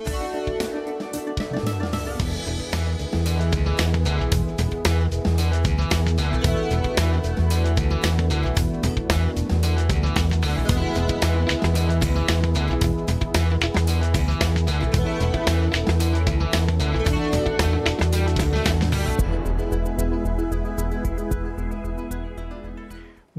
you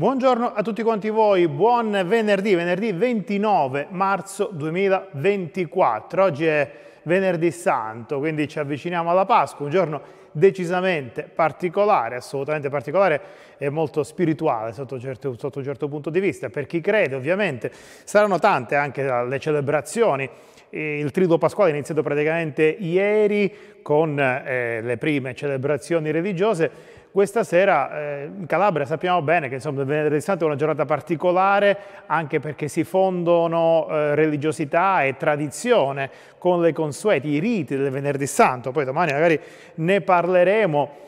Buongiorno a tutti quanti voi, buon venerdì, venerdì 29 marzo 2024. Oggi è venerdì santo, quindi ci avviciniamo alla Pasqua, un giorno decisamente particolare, assolutamente particolare e molto spirituale sotto, certo, sotto un certo punto di vista. Per chi crede ovviamente saranno tante anche le celebrazioni il triduo pasquale è iniziato praticamente ieri con eh, le prime celebrazioni religiose questa sera eh, in Calabria sappiamo bene che insomma, il Venerdì Santo è una giornata particolare anche perché si fondono eh, religiosità e tradizione con le consueti, i riti del Venerdì Santo. Poi domani magari ne parleremo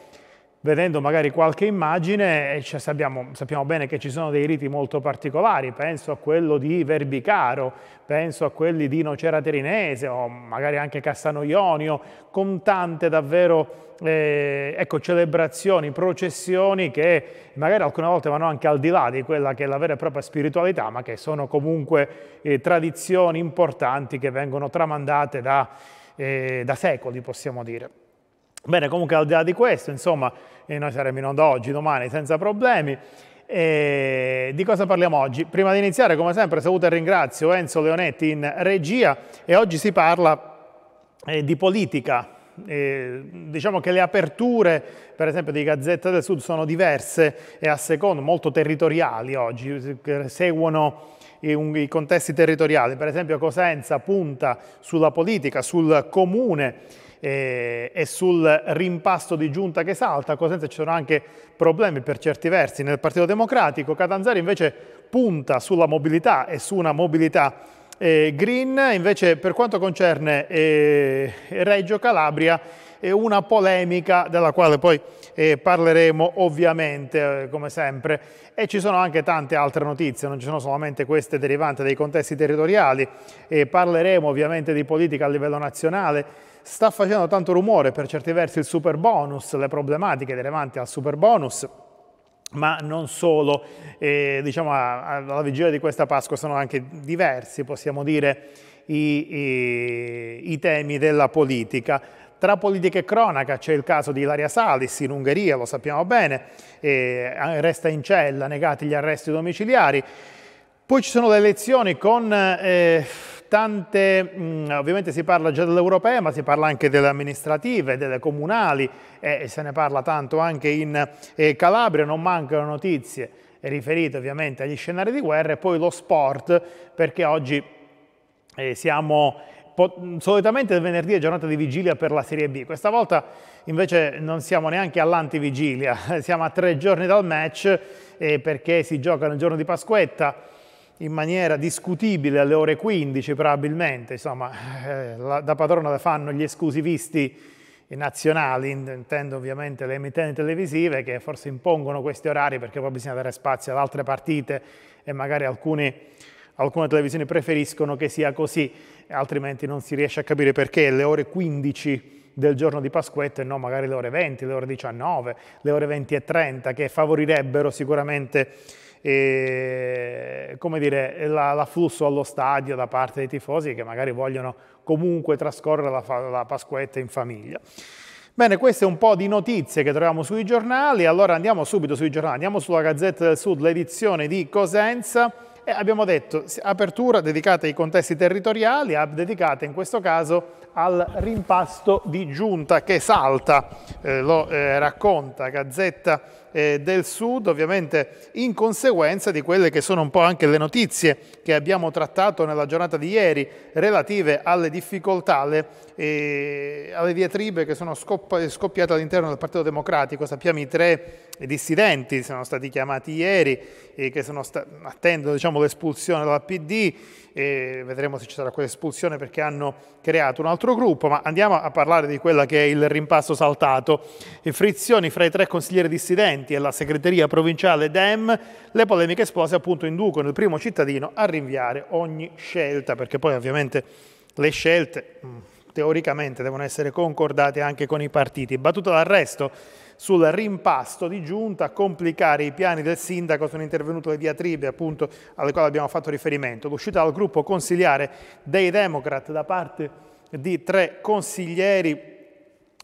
vedendo magari qualche immagine, cioè sappiamo, sappiamo, bene che ci sono dei riti molto particolari, penso a quello di Verbicaro, penso a quelli di Nocera Terinese o magari anche Cassano Ionio, con tante davvero eh, ecco, celebrazioni, processioni che magari alcune volte vanno anche al di là di quella che è la vera e propria spiritualità, ma che sono comunque eh, tradizioni importanti che vengono tramandate da, eh, da secoli, possiamo dire. Bene, comunque al di là di questo, insomma, eh, noi saremo in onda oggi, domani, senza problemi. E di cosa parliamo oggi? Prima di iniziare, come sempre, saluto e ringrazio Enzo Leonetti in regia e oggi si parla eh, di politica. Eh, diciamo che le aperture, per esempio, di Gazzetta del Sud sono diverse e a secondo, molto territoriali oggi, seguono eh, i contesti territoriali. Per esempio Cosenza punta sulla politica, sul comune e, eh, e sul rimpasto di giunta che salta. A Cosenza ci sono anche problemi per certi versi nel Partito Democratico. Catanzaro invece punta sulla mobilità e su una mobilità eh, green. Invece per quanto concerne eh, Reggio Calabria, eh, una polemica della quale poi eh, parleremo ovviamente eh, come sempre e ci sono anche tante altre notizie, non ci sono solamente queste derivanti dai contesti territoriali, parleremo ovviamente di politica a livello nazionale sta facendo tanto rumore per certi versi il super bonus, le problematiche derivanti al super bonus, ma non solo, eh, diciamo alla vigilia di questa Pasqua sono anche diversi, possiamo dire, i, i, i temi della politica. Tra politica e cronaca c'è il caso di Ilaria Salis in Ungheria, lo sappiamo bene, eh, resta in cella, negati gli arresti domiciliari. Poi ci sono le elezioni con... Eh, Tante, mm, ovviamente si parla già dell'europea, ma si parla anche delle amministrative, delle comunali eh, e se ne parla tanto anche in eh, Calabria, non mancano notizie riferite ovviamente agli scenari di guerra e poi lo sport, perché oggi eh, siamo solitamente il venerdì è giornata di vigilia per la Serie B, questa volta invece non siamo neanche all'antivigilia, siamo a tre giorni dal match perché si gioca nel giorno di Pasquetta in maniera discutibile alle ore 15 probabilmente, insomma, eh, la, da padrona la fanno gli esclusivisti nazionali, intendo ovviamente le emittenti televisive che forse impongono questi orari perché poi bisogna dare spazio ad altre partite e magari alcuni, alcune televisioni preferiscono che sia così, altrimenti non si riesce a capire perché le ore 15 del giorno di Pasquetto e no magari le ore 20, le ore 19, le ore 20 e 30 che favorirebbero sicuramente e, come dire, l'afflusso allo stadio da parte dei tifosi che magari vogliono comunque trascorrere la, la Pasquetta in famiglia. Bene, queste un po' di notizie che troviamo sui giornali, allora andiamo subito sui giornali, andiamo sulla Gazzetta del Sud, l'edizione di Cosenza, e abbiamo detto apertura dedicata ai contesti territoriali, dedicata in questo caso al rimpasto di giunta che salta, eh, lo eh, racconta Gazzetta eh, del Sud, ovviamente in conseguenza di quelle che sono un po' anche le notizie che abbiamo trattato nella giornata di ieri relative alle difficoltà, alle, eh, alle diatribe che sono scoppiate all'interno del Partito Democratico. Sappiamo i tre dissidenti, sono stati chiamati ieri, e che sta- attendono diciamo, l'espulsione dalla PD, eh, vedremo se ci sarà questa espulsione perché hanno creato un altro gruppo, ma andiamo a parlare di quella che è il rimpasto saltato. E frizioni fra i tre consiglieri dissidenti e la segreteria provinciale DEM, le polemiche esplose appunto inducono il primo cittadino a rinviare ogni scelta, perché poi ovviamente le scelte mm, teoricamente devono essere concordate anche con i partiti. Battuta d'arresto sul rimpasto di giunta, a complicare i piani del sindaco sono intervenute le diatribe appunto alle quali abbiamo fatto riferimento. L'uscita dal gruppo consigliare dei Democrat da parte di tre consiglieri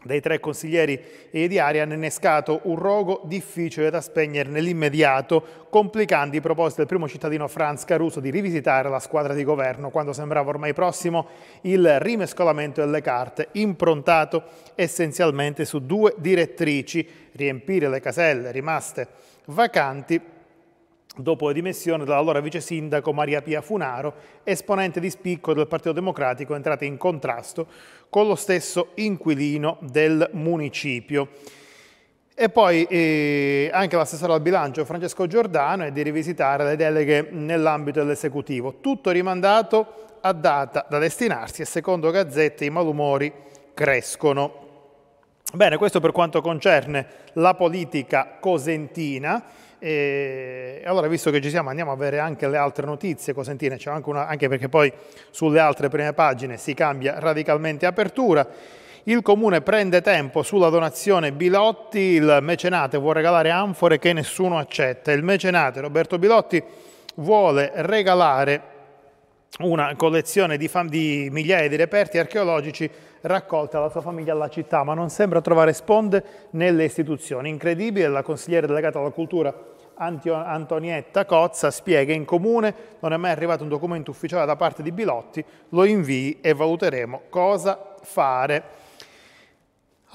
dei tre consiglieri di ediari hanno innescato un rogo difficile da spegnere nell'immediato, complicando i propositi del primo cittadino Franz Caruso di rivisitare la squadra di governo quando sembrava ormai prossimo il rimescolamento delle carte, improntato essenzialmente su due direttrici, riempire le caselle rimaste vacanti dopo le dimissioni dell'allora vice sindaco Maria Pia Funaro, esponente di spicco del Partito Democratico entrata in contrasto con lo stesso inquilino del municipio. E poi eh, anche l'assessore al bilancio Francesco Giordano è di rivisitare le deleghe nell'ambito dell'esecutivo. Tutto rimandato a data da destinarsi e secondo Gazzetta i malumori crescono. Bene, questo per quanto concerne la politica cosentina. E allora, visto che ci siamo, andiamo a vedere anche le altre notizie Cosentina, c'è anche, una, anche perché poi sulle altre prime pagine si cambia radicalmente apertura. Il comune prende tempo sulla donazione Bilotti, il mecenate vuole regalare anfore che nessuno accetta. Il mecenate Roberto Bilotti vuole regalare una collezione di, di, migliaia di reperti archeologici raccolta dalla sua famiglia alla città, ma non sembra trovare sponde nelle istituzioni. Incredibile, la consigliera delegata alla cultura Antonietta Cozza spiega in comune non è mai arrivato un documento ufficiale da parte di Bilotti, lo invii e valuteremo cosa fare.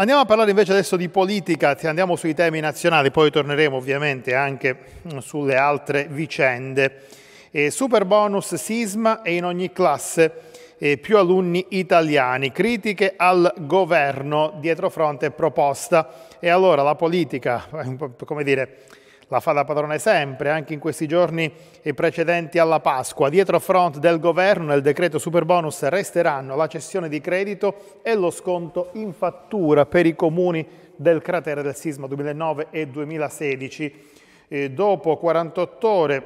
Andiamo a parlare invece adesso di politica, andiamo sui temi nazionali, poi torneremo ovviamente anche mm, sulle altre vicende. Eh, super bonus sisma e in ogni classe eh, più alunni italiani, critiche al governo dietro fronte proposta. E allora la politica, come dire, la fa da padrone sempre, anche in questi giorni precedenti alla Pasqua. Dietro a front del governo nel decreto Superbonus resteranno la cessione di credito e lo sconto in fattura per i comuni del cratere del sisma 2009 e 2016. E dopo 48 ore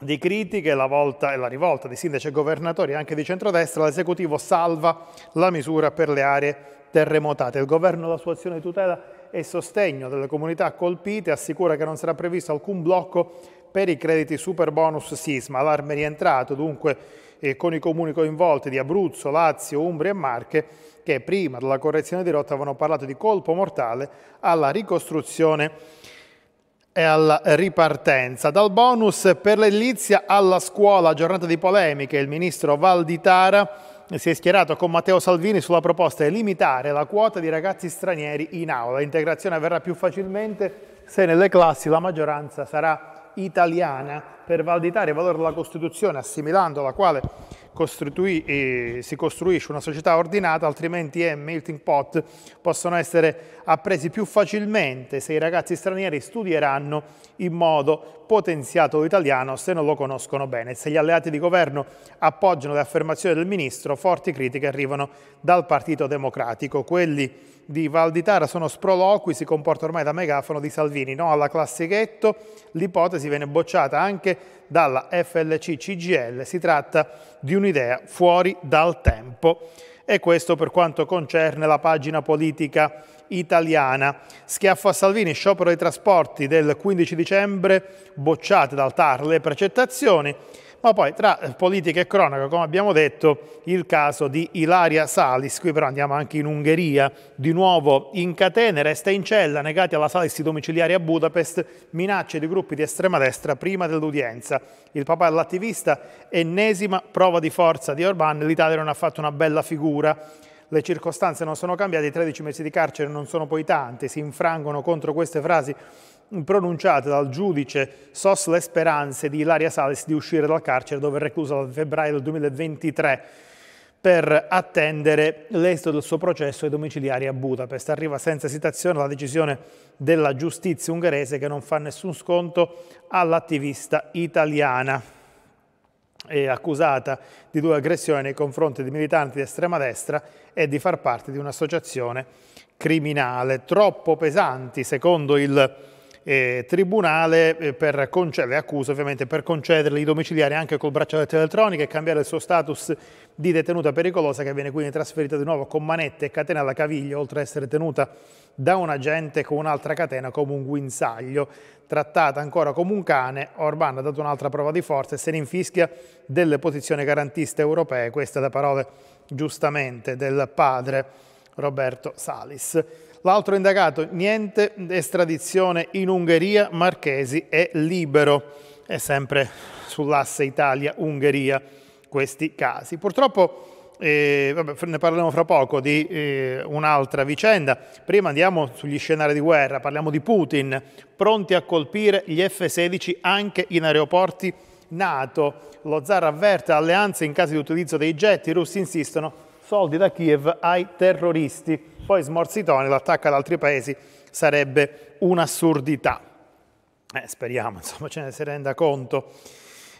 di critiche, la volta e la rivolta di sindaci e governatori anche di centrodestra, l'esecutivo salva la misura per le aree terremotate. Il governo la sua azione di tutela e sostegno delle comunità colpite assicura che non sarà previsto alcun blocco per i crediti super bonus sisma. Allarme rientrato dunque eh, con i comuni coinvolti di Abruzzo, Lazio, Umbria e Marche che prima della correzione di rotta avevano parlato di colpo mortale alla ricostruzione e alla ripartenza. Dal bonus per l'edilizia alla scuola, giornata di polemiche, il ministro Valditara si è schierato con Matteo Salvini sulla proposta di limitare la quota di ragazzi stranieri in aula. L'integrazione avverrà più facilmente se nelle classi la maggioranza sarà italiana per validare il valore della Costituzione, assimilando la quale eh, si costruisce una società ordinata, altrimenti è melting pot, possono essere appresi più facilmente se i ragazzi stranieri studieranno in modo potenziato l'italiano se non lo conoscono bene. Se gli alleati di governo appoggiano le affermazioni del ministro, forti critiche arrivano dal Partito Democratico. Quelli di Val di Tara sono sproloqui, si comporta ormai da megafono di Salvini, no alla classichetto, l'ipotesi viene bocciata anche dalla FLC-CGL, si tratta di un'idea fuori dal tempo. E questo per quanto concerne la pagina politica italiana. Schiaffo a Salvini, sciopero dei trasporti del 15 dicembre, bocciate dal TAR le precettazioni, ma poi tra politica e cronaca, come abbiamo detto, il caso di Ilaria Salis, qui però andiamo anche in Ungheria, di nuovo in catene, resta in cella, negati alla Salis domiciliare a Budapest, minacce di gruppi di estrema destra prima dell'udienza. Il papà l'attivista, ennesima prova di forza di Orbán, l'Italia non ha fatto una bella figura. Le circostanze non sono cambiate, i 13 mesi di carcere non sono poi tanti, si infrangono contro queste frasi pronunciata dal giudice Sos le speranze di Ilaria Sales di uscire dal carcere dove è reclusa dal febbraio del 2023 per attendere l'esito del suo processo ai domiciliari a Budapest. Arriva senza esitazione la decisione della giustizia ungherese che non fa nessun sconto all'attivista italiana e accusata di due aggressioni nei confronti di militanti di estrema destra e di far parte di un'associazione criminale. Troppo pesanti, secondo il eh, tribunale eh, per le accuse ovviamente per concederle i domiciliari anche col braccialetto elettronico e cambiare il suo status di detenuta pericolosa che viene quindi trasferita di nuovo con manette e catena alla caviglia oltre a essere tenuta da un agente con un'altra catena come un guinzaglio trattata ancora come un cane, Orban ha dato un'altra prova di forza e se ne infischia delle posizioni garantiste europee, questa da parole giustamente del padre Roberto Salis. L'altro indagato, niente estradizione in Ungheria, Marchesi è libero. È sempre sull'asse Italia-Ungheria questi casi. Purtroppo eh, vabbè, ne parleremo fra poco di eh, un'altra vicenda. Prima andiamo sugli scenari di guerra, parliamo di Putin, pronti a colpire gli F-16 anche in aeroporti NATO. Lo zar avverte alleanze in caso di utilizzo dei jet, i russi insistono, soldi da Kiev ai terroristi poi smorzitone l'attacca ad altri paesi sarebbe un'assurdità. Eh, speriamo, insomma, ce ne si renda conto.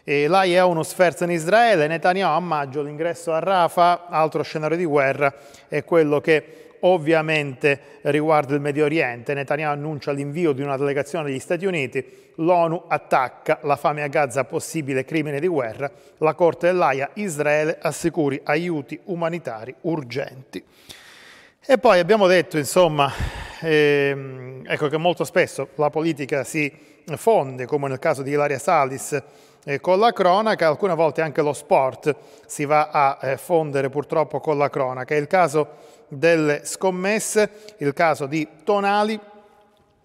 E l'AIE ha uno sferzo in Israele, Netanyahu a maggio l'ingresso a Rafa, altro scenario di guerra, è quello che ovviamente riguarda il Medio Oriente. Netanyahu annuncia l'invio di una delegazione degli Stati Uniti, l'ONU attacca la fame a Gaza, possibile crimine di guerra, la Corte dell'AIA, Israele assicuri aiuti umanitari urgenti. E poi abbiamo detto, insomma, ehm, ecco che molto spesso la politica si fonde, come nel caso di Ilaria Salis, eh, con la cronaca, alcune volte anche lo sport si va a eh, fondere purtroppo con la cronaca. È il caso delle scommesse, il caso di Tonali,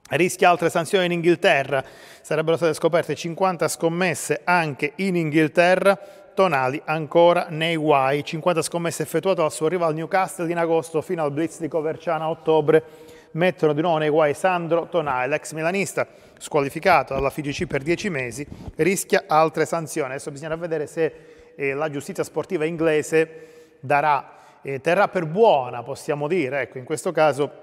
rischia altre sanzioni in Inghilterra, sarebbero state scoperte 50 scommesse anche in Inghilterra, Tonali ancora nei guai, 50 scommesse effettuate al suo rival Newcastle in agosto fino al blitz di Coverciana a ottobre, mettono di nuovo nei guai Sandro Tonali, l'ex milanista squalificato dalla FIGC per 10 mesi, rischia altre sanzioni. Adesso bisognerà vedere se eh, la giustizia sportiva inglese darà, eh, terrà per buona, possiamo dire, ecco, in questo caso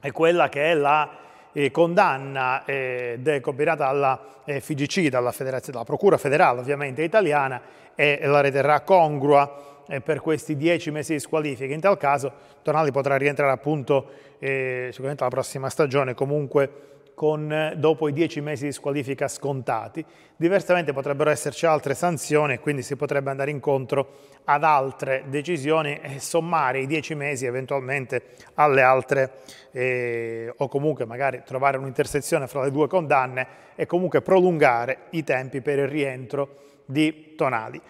è quella che è la eh, condanna eh, copierata dalla eh, FGC, dalla, dalla, Procura Federale ovviamente italiana, e la riterrà congrua eh, per questi dieci mesi di squalifica. In tal caso Tonali potrà rientrare appunto eh, sicuramente la prossima stagione comunque con, dopo i 10 mesi di squalifica scontati. Diversamente potrebbero esserci altre sanzioni e quindi si potrebbe andare incontro ad altre decisioni e sommare i 10 mesi eventualmente alle altre eh, o comunque magari trovare un'intersezione fra le due condanne e comunque prolungare i tempi per il rientro di Tonali.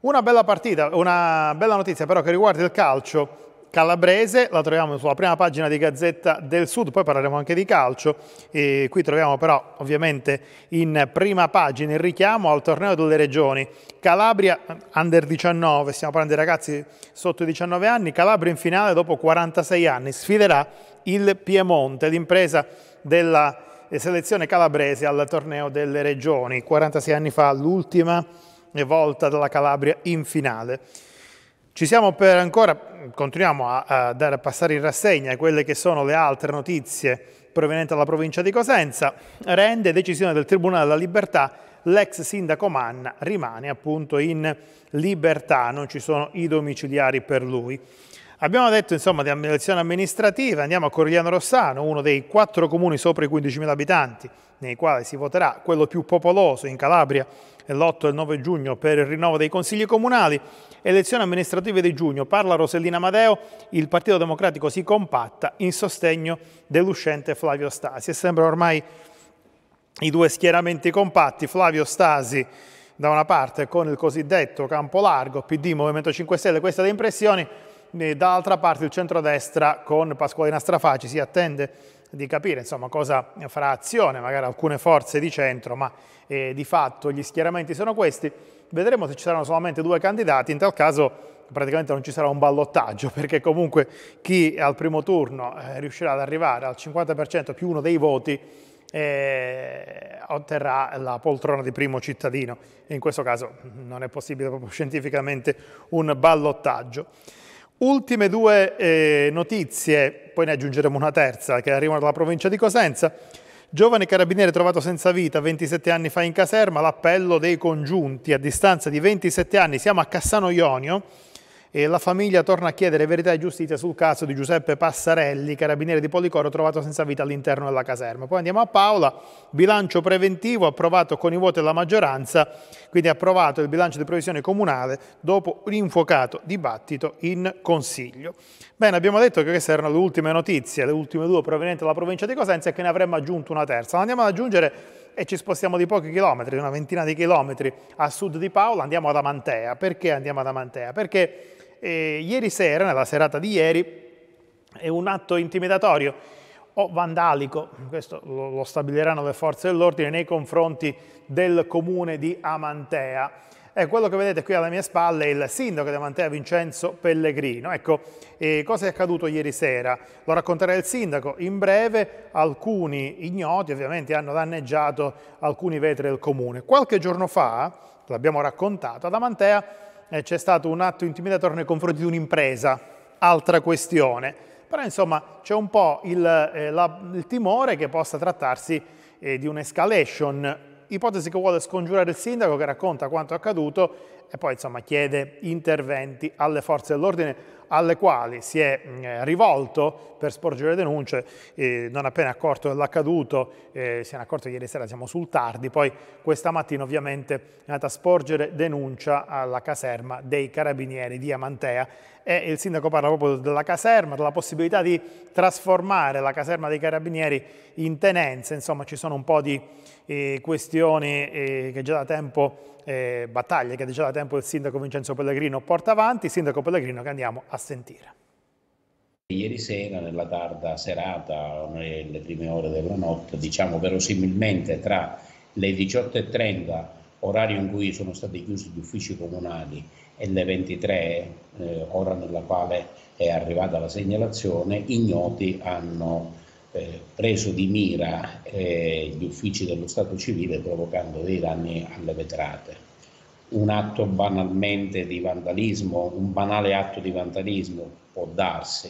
Una bella partita, una bella notizia però che riguarda il calcio calabrese, la troviamo sulla prima pagina di Gazzetta del Sud, poi parleremo anche di calcio, e qui troviamo però ovviamente in prima pagina il richiamo al torneo delle regioni, Calabria under 19, stiamo parlando di ragazzi sotto i 19 anni, Calabria in finale dopo 46 anni, sfiderà il Piemonte, l'impresa della eh, selezione calabrese al torneo delle regioni, 46 anni fa l'ultima volta della Calabria in finale. Ci siamo per ancora, continuiamo a, a, dare, a passare in rassegna quelle che sono le altre notizie provenienti dalla provincia di Cosenza. Rende decisione del Tribunale della Libertà l'ex sindaco Manna rimane appunto in libertà, non ci sono i domiciliari per lui. Abbiamo detto insomma di amministrazione amministrativa, andiamo a Corigliano Rossano, uno dei quattro comuni sopra i 15.000 abitanti, nei quali si voterà quello più popoloso in Calabria l'8 e il 9 giugno per il rinnovo dei consigli comunali. Elezioni amministrative di giugno, parla Rosellina Madeo, il Partito Democratico si compatta in sostegno dell'uscente Flavio Stasi. E sembrano ormai i due schieramenti compatti, Flavio Stasi da una parte con il cosiddetto campo largo, PD, Movimento 5 Stelle, queste le impressioni, dall'altra parte il centrodestra con Pasqualina Strafaci si attende di capire insomma, cosa farà azione magari alcune forze di centro, ma eh, di fatto gli schieramenti sono questi. Vedremo se ci saranno solamente due candidati, in tal caso praticamente non ci sarà un ballottaggio perché comunque chi al primo turno eh, riuscirà ad arrivare al 50% più uno dei voti eh, otterrà la poltrona di primo cittadino. In questo caso non è possibile proprio scientificamente un ballottaggio. Ultime due eh, notizie, poi ne aggiungeremo una terza, che arriva dalla provincia di Cosenza. Giovane carabiniere trovato senza vita 27 anni fa in caserma, l'appello dei congiunti a distanza di 27 anni, siamo a Cassano Ionio, e la famiglia torna a chiedere verità e giustizia sul caso di Giuseppe Passarelli, carabiniere di Policoro, trovato senza vita all'interno della caserma. Poi andiamo a Paola, bilancio preventivo approvato con i voti della maggioranza, quindi approvato il bilancio di previsione comunale dopo un infuocato dibattito in Consiglio. Bene, abbiamo detto che queste erano le ultime notizie, le ultime due provenienti dalla provincia di Cosenza e che ne avremmo aggiunto una terza. Ma andiamo ad aggiungere e ci spostiamo di pochi chilometri, una ventina di chilometri a sud di Paola, andiamo ad Amantea. Perché andiamo ad Amantea? Perché eh, ieri sera, nella serata di ieri, è un atto intimidatorio o vandalico, questo lo stabiliranno le forze dell'ordine, nei confronti del comune di Amantea. E eh, quello che vedete qui alle mie spalle è il sindaco di Amantea Vincenzo Pellegrino. Ecco, eh, cosa è accaduto ieri sera? Lo racconterà il sindaco. In breve alcuni ignoti ovviamente hanno danneggiato alcuni vetri del comune. Qualche giorno fa, l'abbiamo raccontato, ad Amantea eh, c'è stato un atto intimidatorio nei confronti di un'impresa, altra questione. Però insomma c'è un po' il, eh, la, il, timore che possa trattarsi eh, di un'escalation, ipotesi che vuole scongiurare il sindaco che racconta quanto accaduto e poi insomma chiede interventi alle forze dell'ordine alle quali si è mh, mm, eh, rivolto per sporgere denunce, eh, non appena accorto dell'accaduto, eh, si è accorto ieri sera siamo sul tardi, poi questa mattina ovviamente è andata a sporgere denuncia alla caserma dei carabinieri di Amantea e il sindaco parla proprio della caserma, della possibilità di trasformare la caserma dei carabinieri in tenenza, insomma ci sono un po' di eh, questioni eh, che già da tempo eh, battaglie che già da tempo il sindaco Vincenzo Pellegrino porta avanti, sindaco Pellegrino che andiamo a sentire. Ieri sera, nella tarda serata, nelle prime ore della notte, diciamo verosimilmente tra le 18.30, orario in cui sono stati chiusi gli uffici comunali, e le 23, eh, ora nella quale è arrivata la segnalazione, ignoti hanno eh, preso di mira eh, gli uffici dello Stato civile provocando dei danni alle vetrate. Un atto banalmente di vandalismo, un banale atto di vandalismo può darsi,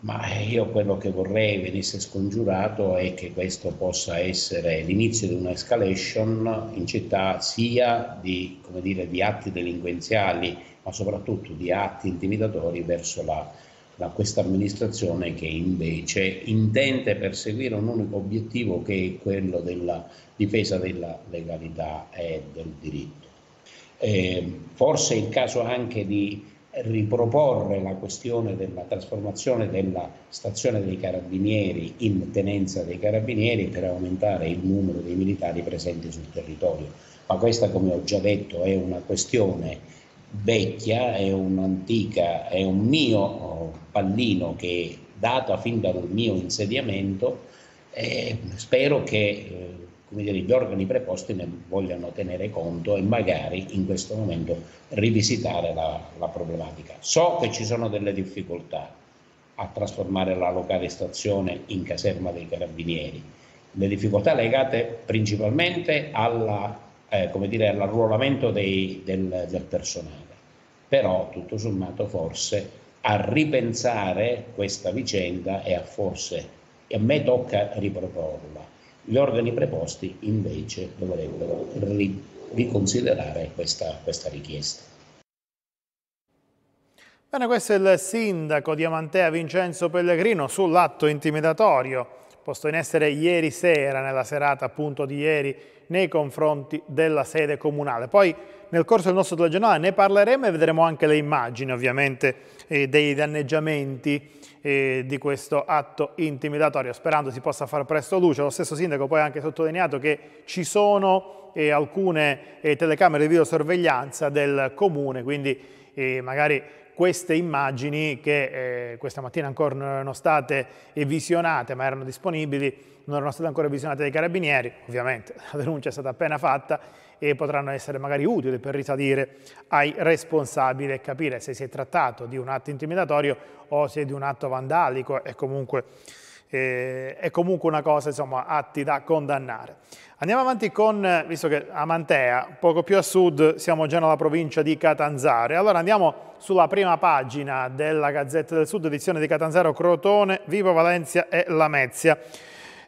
ma io quello che vorrei venisse scongiurato è che questo possa essere l'inizio di un'escalation in città sia di, dire, di atti delinquenziali, ma soprattutto di atti intimidatori verso la città da questa amministrazione che invece intende perseguire un unico obiettivo che è quello della difesa della legalità e del diritto. Eh, forse è il caso anche di riproporre la questione della trasformazione della stazione dei carabinieri in tenenza dei carabinieri per aumentare il numero dei militari presenti sul territorio, ma questa come ho già detto è una questione vecchia, è un'antica, è un mio oh, pallino che è data fin dal mio insediamento eh, spero che eh, dire, gli organi preposti ne vogliano tenere conto e magari in questo momento rivisitare la, la problematica. So che ci sono delle difficoltà a trasformare la locale stazione in caserma dei carabinieri, le difficoltà legate principalmente alla eh, come dire, all'arruolamento dei, del, del personale. Però tutto sommato forse a ripensare questa vicenda e a forse e a me tocca riproporla. Gli organi preposti invece dovrebbero ri, riconsiderare questa, questa richiesta. Bene, questo è il sindaco di Amantea Vincenzo Pellegrino sull'atto intimidatorio posto in essere ieri sera, nella serata appunto di ieri, nei confronti della sede comunale. Poi nel corso del nostro telegiornale ne parleremo e vedremo anche le immagini ovviamente eh, dei danneggiamenti eh, di questo atto intimidatorio, sperando si possa far presto luce. Lo stesso sindaco poi ha anche sottolineato che ci sono eh, alcune eh, telecamere di videosorveglianza del comune, quindi eh, magari queste immagini che eh, questa mattina ancora non erano state visionate, ma erano disponibili, non erano state ancora visionate dai carabinieri, ovviamente la denuncia è stata appena fatta e potranno essere magari utili per risalire ai responsabili e capire se si è trattato di un atto intimidatorio o se di un atto vandalico e comunque eh, è comunque una cosa insomma, atti da condannare. Andiamo avanti con, eh, visto che Amantea, poco più a sud, siamo già nella provincia di Catanzaro. Allora andiamo sulla prima pagina della Gazzetta del Sud, edizione di Catanzaro, Crotone, Vivo Valencia e Lamezia.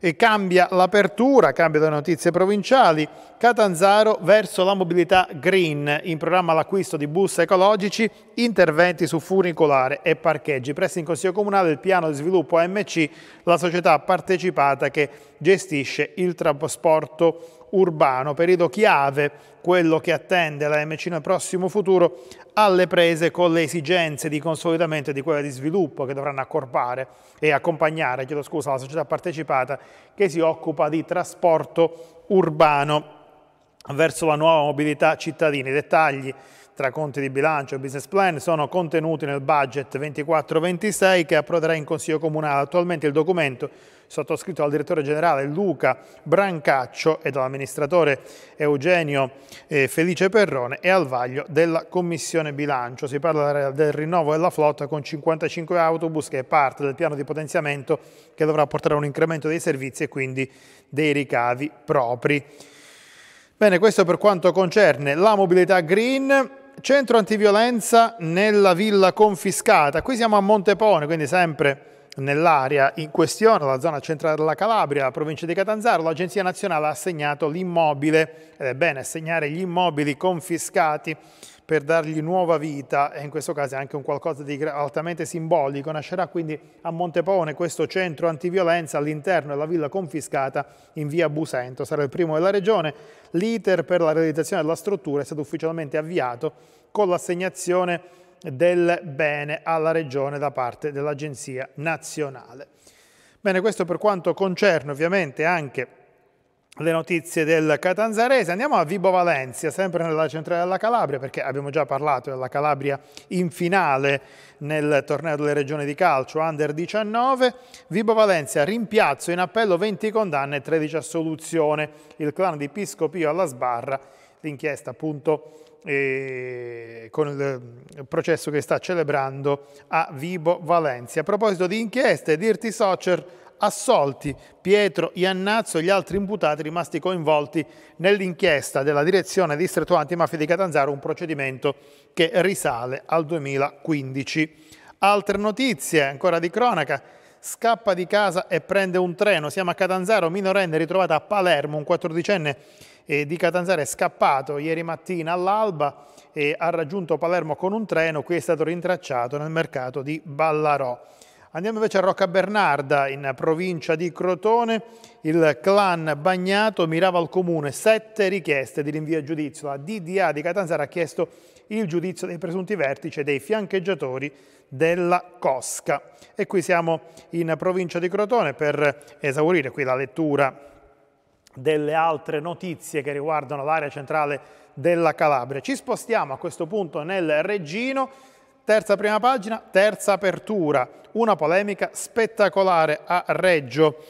E cambia l'apertura, cambia le notizie provinciali, Catanzaro verso la mobilità green, in programma l'acquisto di bus ecologici, interventi su funicolare e parcheggi. Presso in Consiglio Comunale il piano di sviluppo AMC, la società partecipata che gestisce il trasporto urbano, periodo chiave quello che attende la MC nel prossimo futuro alle prese con le esigenze di consolidamento e di quella di sviluppo che dovranno accorpare e accompagnare, chiedo scusa, la società partecipata che si occupa di trasporto urbano verso la nuova mobilità cittadina. I dettagli tra conti di bilancio e business plan sono contenuti nel budget 24-26 che approderà in Consiglio Comunale. Attualmente il documento sottoscritto dal direttore generale Luca Brancaccio e dall'amministratore Eugenio eh, Felice Perrone e al vaglio della Commissione Bilancio. Si parla del rinnovo della flotta con 55 autobus che è parte del piano di potenziamento che dovrà portare a un incremento dei servizi e quindi dei ricavi propri. Bene, questo per quanto concerne la mobilità green centro antiviolenza nella villa confiscata. Qui siamo a Montepone, quindi sempre Nell'area in questione, la zona centrale della Calabria, la provincia di Catanzaro, l'Agenzia Nazionale ha assegnato l'immobile, ed è bene assegnare gli immobili confiscati per dargli nuova vita e in questo caso è anche un qualcosa di altamente simbolico. Nascerà quindi a Montepone questo centro antiviolenza all'interno della villa confiscata in via Busento. Sarà il primo della regione. L'iter per la realizzazione della struttura è stato ufficialmente avviato con l'assegnazione di del bene alla Regione da parte dell'Agenzia Nazionale. Bene, questo per quanto concerne ovviamente anche le notizie del Catanzarese. Andiamo a Vibo Valencia, sempre nella centrale della Calabria, perché abbiamo già parlato della Calabria in finale nel torneo delle regioni di calcio Under 19. Vibo Valencia, rimpiazzo in appello 20 condanne e 13 assoluzione. Il clan di Piscopio alla sbarra, l'inchiesta appunto eh, con il mm, processo che sta celebrando a Vibo Valencia. A proposito di inchieste, Dirti Socer assolti Pietro Iannazzo e gli altri imputati rimasti coinvolti nell'inchiesta della direzione distrettuale antimafia di Catanzaro, un procedimento che risale al 2015. Altre notizie ancora di cronaca. Scappa di casa e prende un treno. Siamo a Catanzaro, minorenne ritrovata a Palermo, un quattordicenne eh, di Catanzaro è scappato ieri mattina all'alba e ha raggiunto Palermo con un treno, qui è stato rintracciato nel mercato di Ballarò. Andiamo invece a Rocca Bernarda, in provincia di Crotone. Il clan Bagnato mirava al comune sette richieste di rinvio a giudizio. La DDA di Catanzaro ha chiesto il giudizio dei presunti vertici e dei fiancheggiatori della Cosca. E qui siamo in provincia di Crotone per esaurire qui la lettura delle altre notizie che riguardano l'area centrale della Calabria. Ci spostiamo a questo punto nel Reggino, terza prima pagina, terza apertura, una polemica spettacolare a Reggio.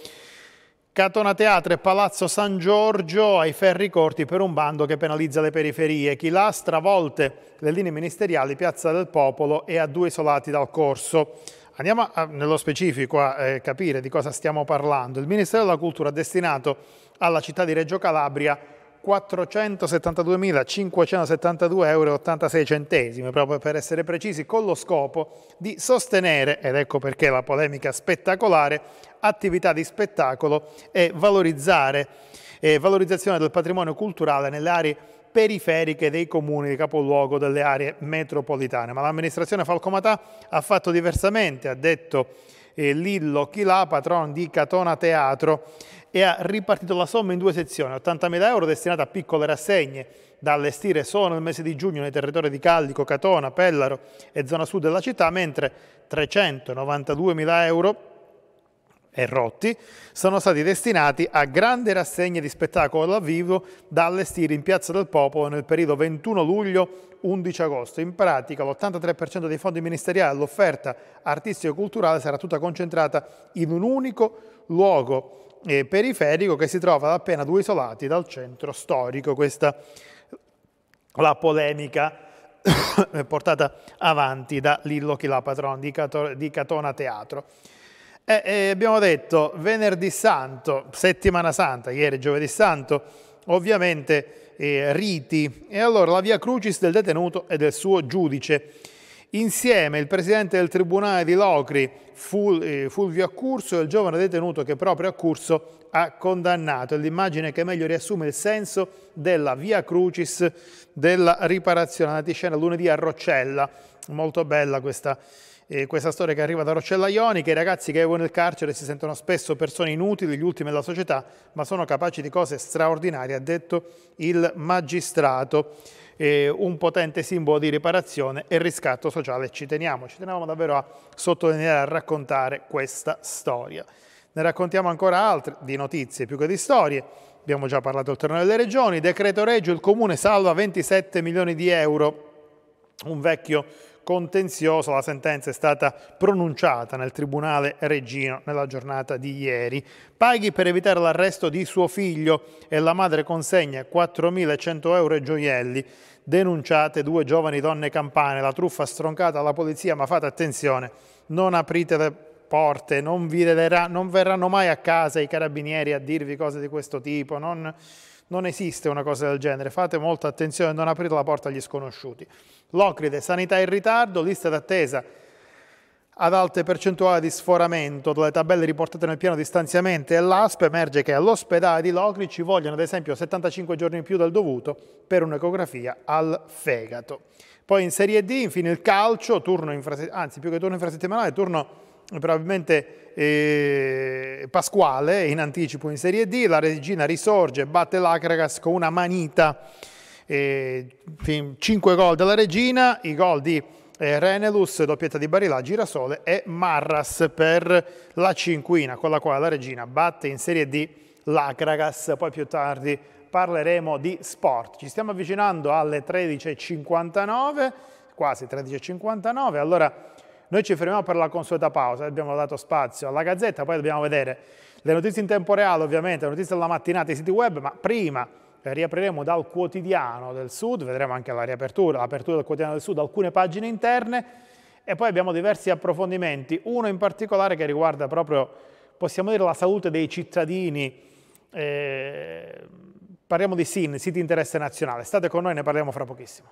Catona Teatre e Palazzo San Giorgio ai ferri corti per un bando che penalizza le periferie. Chi là stravolte le linee ministeriali, Piazza del Popolo e a due isolati dal corso. Andiamo a, nello specifico a eh, capire di cosa stiamo parlando. Il Ministero della Cultura ha destinato alla città di Reggio Calabria 472.572,86 euro, proprio per essere precisi, con lo scopo di sostenere, ed ecco perché la polemica spettacolare, attività di spettacolo e valorizzare e valorizzazione del patrimonio culturale nelle aree periferiche dei comuni di capoluogo delle aree metropolitane. Ma l'amministrazione Falcomatà ha fatto diversamente, ha detto eh, Lillo Chilà, patrono di Catona Teatro, e ha ripartito la somma in due sezioni, 80.000 euro destinate a piccole rassegne da allestire solo nel mese di giugno nei territori di Callico, Catona, Pellaro e zona sud della città, mentre 392.000 euro e rotti sono stati destinati a grandi rassegne di spettacolo dal vivo da allestire in Piazza del Popolo nel periodo 21 luglio-11 agosto. In pratica l'83% dei fondi ministeriali all'offerta artistico-culturale sarà tutta concentrata in un unico luogo eh, periferico che si trova ad appena due isolati dal centro storico. Questa la polemica portata avanti da Lillo Chilapatron di, di Catona Teatro. E, eh, e eh, abbiamo detto venerdì santo, settimana santa, ieri giovedì santo, ovviamente eh, riti. E allora la via crucis del detenuto e del suo giudice Insieme il presidente del tribunale di Locri, eh, Fulvio Accurso, e il giovane detenuto che proprio Accurso ha condannato. È l'immagine che meglio riassume il senso della via crucis della riparazione. Andate in scena lunedì a Roccella, molto bella questa, eh, questa storia che arriva da Roccella Ionica. I ragazzi che vivono nel carcere si sentono spesso persone inutili, gli ultimi della società, ma sono capaci di cose straordinarie, ha detto il magistrato eh, un potente simbolo di riparazione e riscatto sociale. Ci teniamo, ci teniamo davvero a sottolineare, a raccontare questa storia. Ne raccontiamo ancora altre di notizie più che di storie. Abbiamo già parlato del torneo delle regioni, decreto Reggio, il comune salva 27 milioni di euro, un vecchio contenzioso. La sentenza è stata pronunciata nel Tribunale Regino nella giornata di ieri. Paghi per evitare l'arresto di suo figlio e la madre consegna 4.100 euro e gioielli. Denunciate due giovani donne campane, la truffa stroncata alla polizia, ma fate attenzione, non aprite le porte, non, vi verrà, non verranno mai a casa i carabinieri a dirvi cose di questo tipo, non non esiste una cosa del genere, fate molta attenzione, a non aprite la porta agli sconosciuti. Locride, sanità in ritardo, lista d'attesa ad alte percentuali di sforamento dalle tabelle riportate nel piano di stanziamento e l'ASP emerge che all'ospedale di Locri ci vogliono ad esempio 75 giorni in più del dovuto per un'ecografia al fegato. Poi in Serie D, infine il calcio, turno infrasettimanale, anzi più che turno infrasettimanale, turno probabilmente eh, Pasquale in anticipo in Serie D, la regina risorge, batte l'Acragas con una manita, eh, 5 gol della regina, i gol di eh, Renelus, doppietta di Barilà, Girasole e Marras per la cinquina con la quale la regina batte in Serie D l'Acragas, poi più tardi parleremo di sport. Ci stiamo avvicinando alle 13.59, quasi 13.59, allora noi ci fermiamo per la consueta pausa, abbiamo dato spazio alla Gazzetta, poi dobbiamo vedere le notizie in tempo reale, ovviamente, le notizie della mattinata i siti web, ma prima riapriremo dal quotidiano del Sud, vedremo anche la riapertura, l'apertura del quotidiano del Sud, alcune pagine interne e poi abbiamo diversi approfondimenti, uno in particolare che riguarda proprio, possiamo dire, la salute dei cittadini. Eh, parliamo di SIN, siti di interesse nazionale. State con noi, ne parliamo fra pochissimo.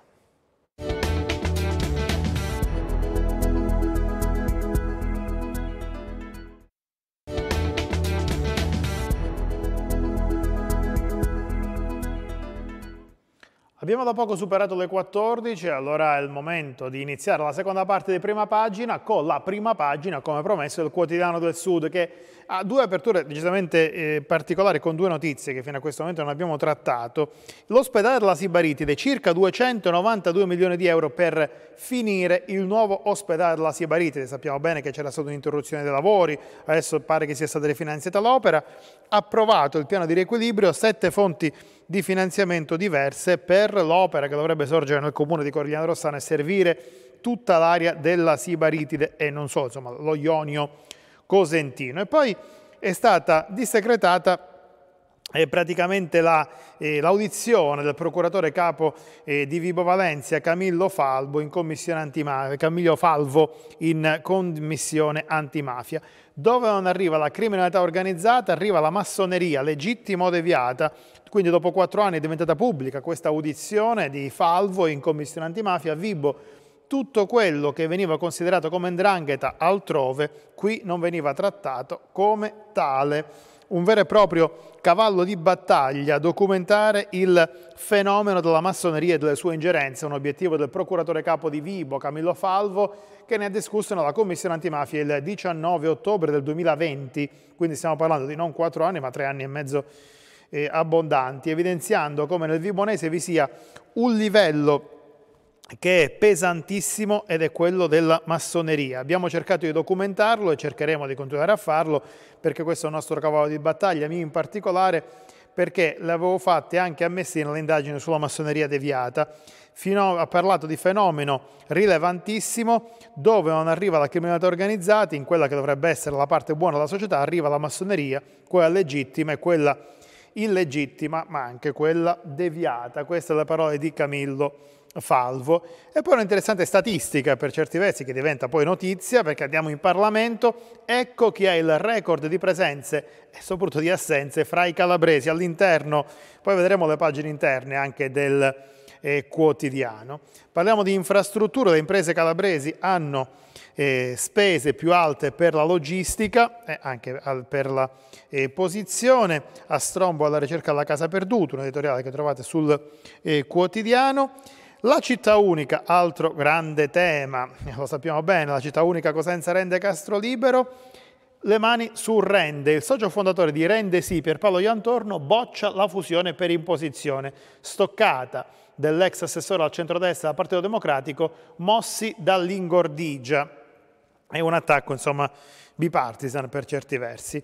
Abbiamo da poco superato le 14, allora è il momento di iniziare la seconda parte di prima pagina con la prima pagina, come promesso, del quotidiano del Sud che ha due aperture decisamente eh, particolari con due notizie che fino a questo momento non abbiamo trattato. L'ospedale della Sibaritide, circa 292 milioni di euro per finire il nuovo ospedale della Sibaritide. Sappiamo bene che c'era stata un'interruzione dei lavori, adesso pare che sia stata rifinanziata l'opera. Approvato il piano di riequilibrio, sette fonti di finanziamento diverse per l'opera che dovrebbe sorgere nel comune di Corigliano Rossano e servire tutta l'area della Sibaritide e non solo, insomma, lo Ionio Cosentino. E poi è stata dissecretata eh, praticamente l'audizione la, eh, del procuratore capo eh, di Vibo Valencia Camillo Falvo in commissione antimafia, Camillo Falvo in commissione antimafia. Dove non arriva la criminalità organizzata, arriva la massoneria legittima o deviata. Quindi dopo quattro anni è diventata pubblica questa audizione di Falvo in commissione antimafia a Vibo tutto quello che veniva considerato come ndrangheta altrove qui non veniva trattato come tale. Un vero e proprio cavallo di battaglia, documentare il fenomeno della massoneria e delle sue ingerenze, un obiettivo del procuratore capo di Vibo, Camillo Falvo, che ne ha discusso nella commissione antimafia il 19 ottobre del 2020, quindi stiamo parlando di non quattro anni ma tre anni e mezzo eh, abbondanti, evidenziando come nel Vibonese vi sia un livello che è pesantissimo ed è quello della massoneria. Abbiamo cercato di documentarlo e cercheremo di continuare a farlo perché questo è il nostro cavallo di battaglia, mio in particolare perché l'avevo fatta anche a Messina l'indagine sulla massoneria deviata. Fino a, ha parlato di fenomeno rilevantissimo dove non arriva la criminalità organizzata, in quella che dovrebbe essere la parte buona della società, arriva la massoneria, quella legittima e quella illegittima, ma anche quella deviata. Questa è la parola di Camillo Falvo. E poi un'interessante statistica per certi versi che diventa poi notizia perché andiamo in Parlamento, ecco chi ha il record di presenze e soprattutto di assenze fra i calabresi all'interno, poi vedremo le pagine interne anche del eh, quotidiano. Parliamo di infrastrutture, le imprese calabresi hanno eh, spese più alte per la logistica e eh, anche al, per la eh, posizione, a Strombo alla ricerca della casa perduta, un editoriale che trovate sul eh, quotidiano. La città unica, altro grande tema, lo sappiamo bene, la città unica Cosenza rende Castro libero, le mani su Rende. Il socio fondatore di Rende Sì, Pierpaolo Iantorno, boccia la fusione per imposizione stoccata dell'ex assessore al centrodestra del Partito Democratico, mossi dall'ingordigia. È un attacco, insomma, bipartisan per certi versi.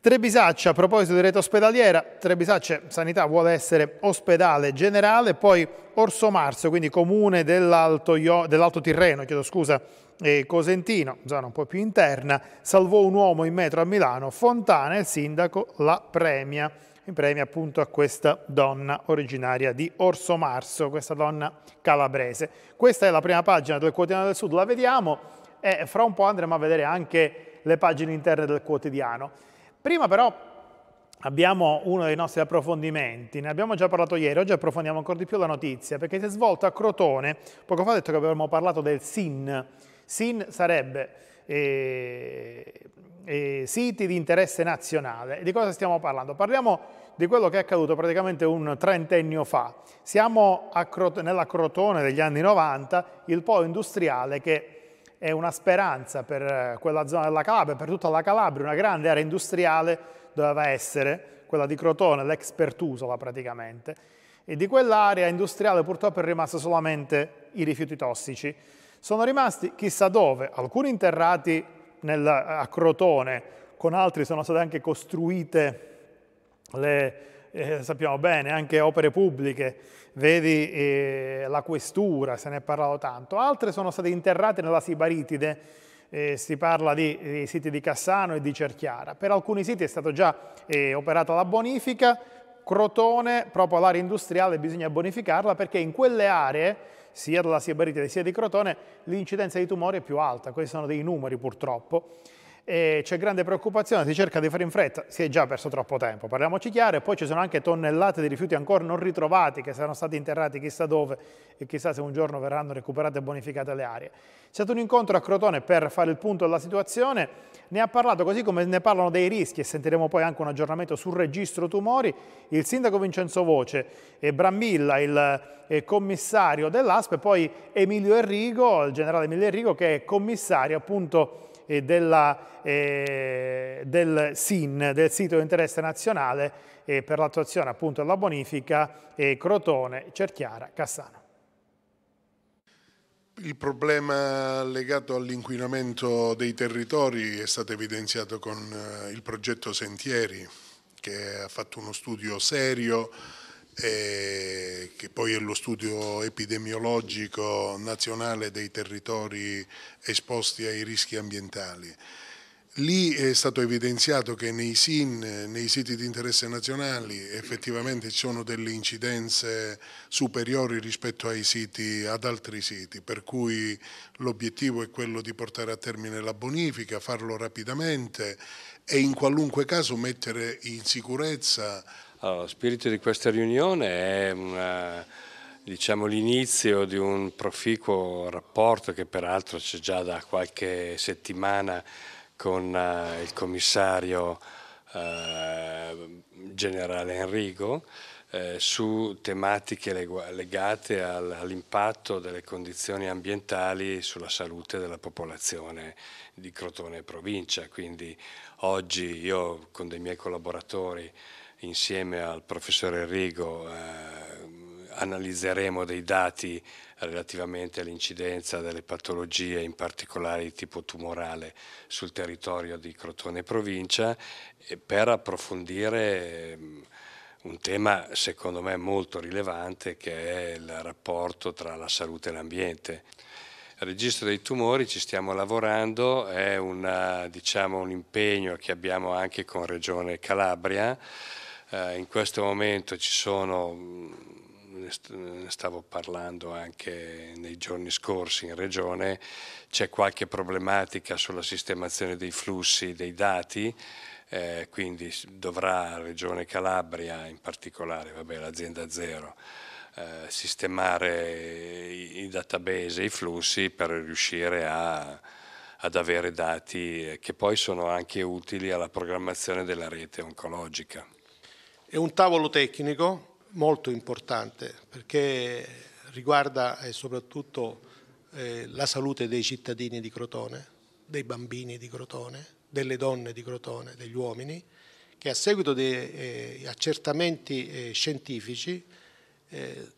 Trebisaccia, a proposito di rete ospedaliera, Trebisaccia Sanità vuole essere ospedale generale, poi Orso Marzo, quindi comune dell'Alto, dell Tirreno, chiedo scusa, e Cosentino, zona un po' più interna, salvò un uomo in metro a Milano, Fontana, il sindaco la premia, in premia appunto a questa donna originaria di Orso Marzo, questa donna calabrese. Questa è la prima pagina del Quotidiano del Sud, la vediamo e fra un po' andremo a vedere anche le pagine interne del quotidiano. Prima però abbiamo uno dei nostri approfondimenti, ne abbiamo già parlato ieri, oggi approfondiamo ancora di più la notizia perché si è svolta a Crotone, poco fa ho detto che avevamo parlato del SIN, SIN sarebbe eh, eh, siti di interesse nazionale. Di cosa stiamo parlando? Parliamo di quello che è accaduto praticamente un trentennio fa. Siamo Crotone, nella Crotone degli anni 90, il polo industriale che è una speranza per eh, quella zona della Calabria, per tutta la Calabria, una grande area industriale doveva essere quella di Crotone, l'ex Pertusola praticamente, e di quell'area industriale purtroppo è rimasto solamente i rifiuti tossici. Sono rimasti chissà dove, alcuni interrati nel, a Crotone, con altri sono state anche costruite le, eh, sappiamo bene, anche opere pubbliche, vedi eh, la questura, se ne è parlato tanto, altre sono state interrate nella Sibaritide, eh, si parla di, dei siti di Cassano e di Cerchiara. Per alcuni siti è stata già eh, operata la bonifica, Crotone, proprio l'area industriale, bisogna bonificarla perché in quelle aree, sia della Sibaritide sia di Crotone, l'incidenza di tumori è più alta, questi sono dei numeri purtroppo c'è grande preoccupazione, si cerca di fare in fretta, si è già perso troppo tempo, parliamoci chiaro, e poi ci sono anche tonnellate di rifiuti ancora non ritrovati che saranno stati interrati chissà dove e chissà se un giorno verranno recuperate e bonificate le aree. C'è stato un incontro a Crotone per fare il punto della situazione, ne ha parlato così come ne parlano dei rischi e sentiremo poi anche un aggiornamento sul registro tumori, il sindaco Vincenzo Voce e Bramilla, il eh, commissario dell'ASP e poi Emilio Enrico, il generale Emilio Enrico che è commissario appunto e della, eh, del SIN, del sito di interesse nazionale eh, per l'attuazione appunto della bonifica Crotone, Cerchiara, Cassano. Il problema legato all'inquinamento dei territori è stato evidenziato con eh, il progetto Sentieri che ha fatto uno studio serio eh, che poi è lo studio epidemiologico nazionale dei territori esposti ai rischi ambientali. Lì è stato evidenziato che nei SIN, nei siti di interesse nazionali, effettivamente ci sono delle incidenze superiori rispetto siti, ad altri siti, per cui l'obiettivo è quello di portare a termine la bonifica, farlo rapidamente e in qualunque caso mettere in sicurezza allora, lo spirito di questa riunione è una, eh, diciamo, l'inizio di un proficuo rapporto che peraltro c'è già da qualche settimana con uh, il commissario uh, generale Enrico eh, su tematiche legate al, all'impatto delle condizioni ambientali sulla salute della popolazione di Crotone e provincia. Quindi oggi io con dei miei collaboratori insieme al professore Enrico eh, analizzeremo dei dati relativamente all'incidenza delle patologie, in particolare di tipo tumorale, sul territorio di Crotone provincia, per approfondire ehm, un tema secondo me molto rilevante che è il rapporto tra la salute e l'ambiente. Il registro dei tumori ci stiamo lavorando, è una, diciamo, un impegno che abbiamo anche con Regione Calabria, eh, in questo momento ci sono, mm, ne stavo parlando anche nei giorni scorsi in Regione, c'è qualche problematica sulla sistemazione dei flussi dei dati, eh, quindi dovrà Regione Calabria, in particolare l'azienda zero, eh, sistemare i, database e i flussi per riuscire a, ad avere dati eh, che poi sono anche utili alla programmazione della rete oncologica. È un tavolo tecnico molto importante perché riguarda eh, soprattutto eh, la salute dei cittadini di Crotone, dei bambini di Crotone, delle donne di Crotone, degli uomini, che a seguito di eh, accertamenti scientifici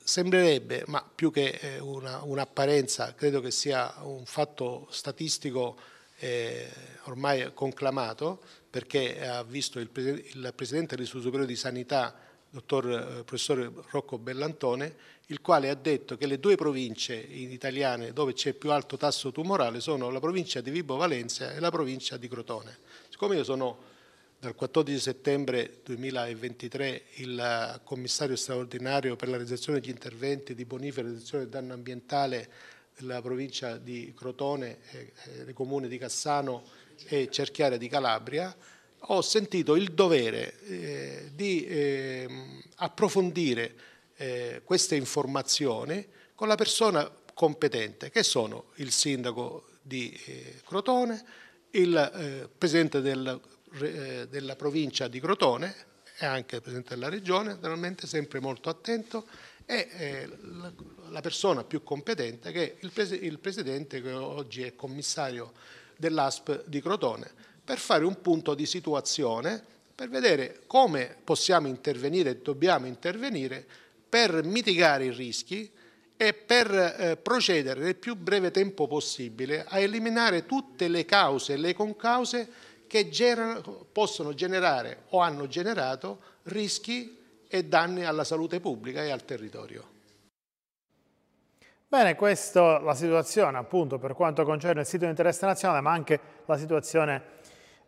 sembrerebbe, ma più che un'apparenza, credo che sia un fatto statistico eh, ormai conclamato perché ha visto il, il Presidente dell'Istituto Superiore di Sanità, dottor eh, Professore Rocco Bellantone, il quale ha detto che le due province italiane dove c'è più alto tasso tumorale sono la provincia di Vibo Valencia e la provincia di Crotone. Siccome io sono dal 14 settembre 2023 il commissario straordinario per la realizzazione degli interventi di bonifica e riduzione del danno ambientale della provincia di Crotone, eh, eh comune di Cassano e Cerchiare di Calabria, ho sentito il dovere eh, di eh, approfondire eh, queste informazioni con la persona competente, che sono il sindaco di eh, Crotone, il eh, presidente del, della provincia di Crotone e anche il presidente della regione, naturalmente sempre molto attento, e la persona più competente che è il Presidente che oggi è commissario dell'ASP di Crotone per fare un punto di situazione per vedere come possiamo intervenire e dobbiamo intervenire per mitigare i rischi e per eh, procedere nel più breve tempo possibile a eliminare tutte le cause e le concause che generano, possono generare o hanno generato rischi e danni alla salute pubblica e al territorio. Bene, questa è la situazione appunto per quanto concerne il sito di interesse nazionale, ma anche la situazione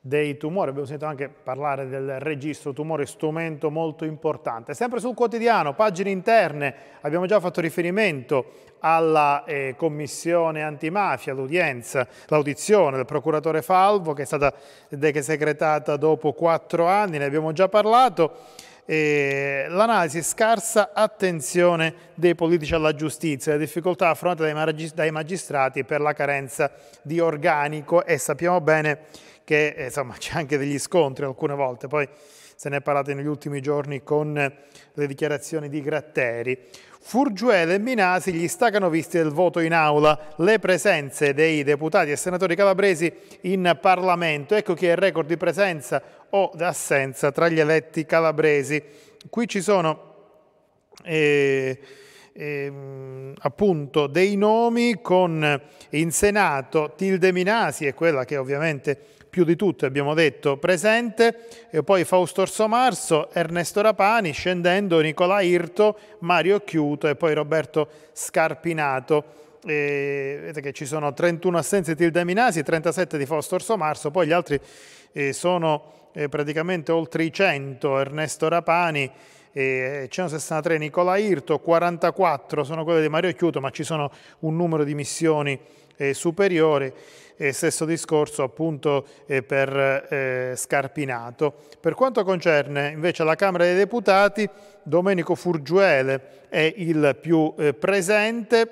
dei tumori. Abbiamo sentito anche parlare del registro tumori, strumento molto importante. Sempre sul quotidiano, pagine interne, abbiamo già fatto riferimento alla eh, commissione antimafia, l'udienza, l'audizione del procuratore Falvo che è stata decretata dopo quattro anni, ne abbiamo già parlato eh, l'analisi e scarsa attenzione dei politici alla giustizia, le difficoltà affrontate dai magistrati per la carenza di organico e sappiamo bene che eh, c'è anche degli scontri alcune volte, poi se ne è parlato negli ultimi giorni con le dichiarazioni di Gratteri. Furgiuele e Minasi gli staccano visti del voto in aula, le presenze dei deputati e senatori calabresi in Parlamento. Ecco chi è il record di presenza o d'assenza tra gli eletti calabresi. Qui ci sono eh, eh, appunto dei nomi con in Senato Tilde Minasi, è quella che ovviamente più di tutte abbiamo detto presente, e poi Fausto Orso Marso, Ernesto Rapani, scendendo Nicola Irto, Mario Chiuto e poi Roberto Scarpinato. E vedete che ci sono 31 assenze di Tilda Minasi, 37 di Fausto Orso Marso, poi gli altri eh, sono eh, praticamente oltre i 100, Ernesto Rapani, 163 eh, Nicola Irto, 44 sono quelle di Mario Chiuto, ma ci sono un numero di missioni superiore e stesso discorso appunto eh, per eh, Scarpinato. Per quanto concerne invece la Camera dei Deputati, Domenico Furgiuele è il più eh, presente,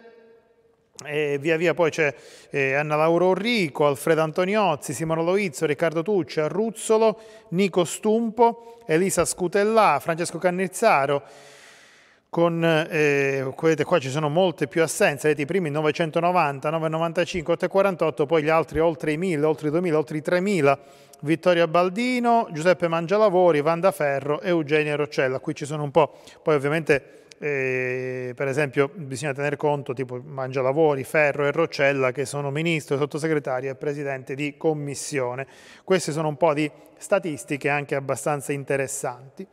e via via poi c'è eh, Anna Laura Orrico, Alfredo Antoniozzi, Simone Loizzo, Riccardo Tucci, Arruzzolo, Nico Stumpo, Elisa Scutellà, Francesco Cannizzaro, con, eh, vedete qua ci sono molte più assenze, vedete i primi 990, 995, 848, poi gli altri oltre i 1000, oltre i 2000, oltre i 3000, Vittorio Baldino, Giuseppe Mangialavori, Vanda Ferro e Eugenia Roccella, qui ci sono un po', poi ovviamente eh, per esempio bisogna tener conto tipo Mangialavori, Ferro e Roccella che sono ministro, sottosegretario e presidente di commissione, queste sono un po' di statistiche anche abbastanza interessanti.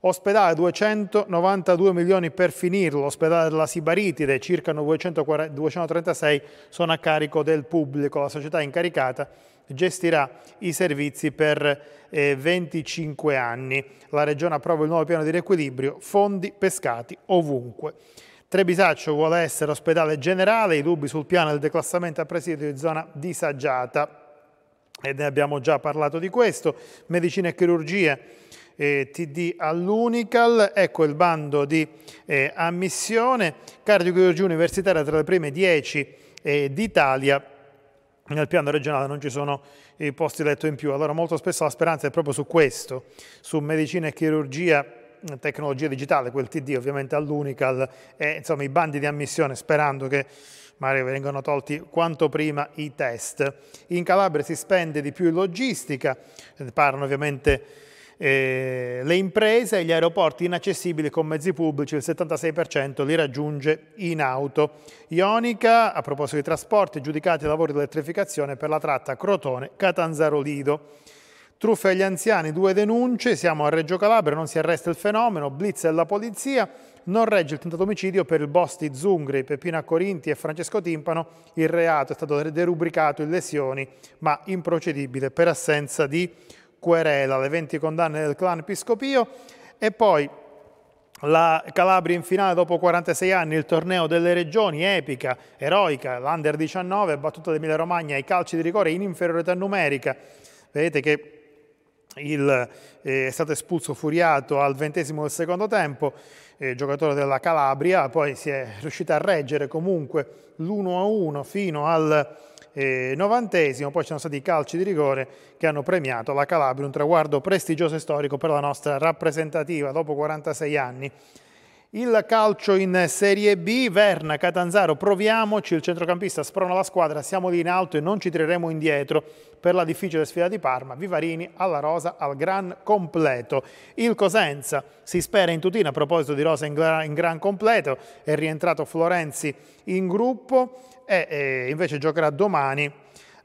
Ospedale 292 milioni per finirlo, ospedale della Sibaritide circa 940, 236 sono a carico del pubblico, la società incaricata gestirà i servizi per eh, 25 anni. La Regione approva il nuovo piano di riequilibrio, fondi pescati ovunque. Trebisaccio vuole essere ospedale generale, i dubbi sul piano del declassamento a presidio di zona disagiata, e ne abbiamo già parlato di questo. Medicina e chirurgia eh, TD all'Unical, ecco il bando di eh, ammissione, cardiochirurgia universitaria tra le prime 10 eh, d'Italia, nel piano regionale non ci sono i posti letto in più, allora molto spesso la speranza è proprio su questo, su medicina e chirurgia mm, tecnologia digitale, quel TD ovviamente all'Unical, e insomma i bandi di ammissione sperando che magari vengano tolti quanto prima i test. In Calabria si spende di più in logistica, eh, parlano ovviamente eh, le imprese e gli aeroporti inaccessibili con mezzi pubblici, il 76% li raggiunge in auto. Ionica, a proposito di trasporti, giudicati i lavori di elettrificazione per la tratta Crotone-Catanzaro-Lido. Truffe agli anziani, due denunce, siamo a Reggio Calabria, non si arresta il fenomeno, blitz e la polizia, non regge il tentato omicidio per il Bosti Zungri, Peppina Corinti e Francesco Timpano, il reato è stato derubricato in lesioni ma improcedibile per assenza di querela, le 20 condanne del clan Piscopio e poi la Calabria in finale dopo 46 anni, il torneo delle regioni, epica, eroica, l'Under 19, battuta dell'Emilia Romagna ai calci di rigore in inferiorità numerica. Vedete che il, eh, è stato espulso Furiato al ventesimo del secondo tempo, eh, giocatore della Calabria, poi si è riuscito a reggere comunque l'1-1 fino al novantesimo, poi ci sono stati i calci di rigore che hanno premiato la Calabria, un traguardo prestigioso e storico per la nostra rappresentativa dopo 46 anni. Il calcio in Serie B, Verna, Catanzaro, proviamoci, il centrocampista sprona la squadra, siamo lì in alto e non ci tireremo indietro per la difficile sfida di Parma, Vivarini alla rosa al gran completo. Il Cosenza si spera in tutina a proposito di rosa in, gran completo, è rientrato Florenzi in gruppo, e eh, invece giocherà domani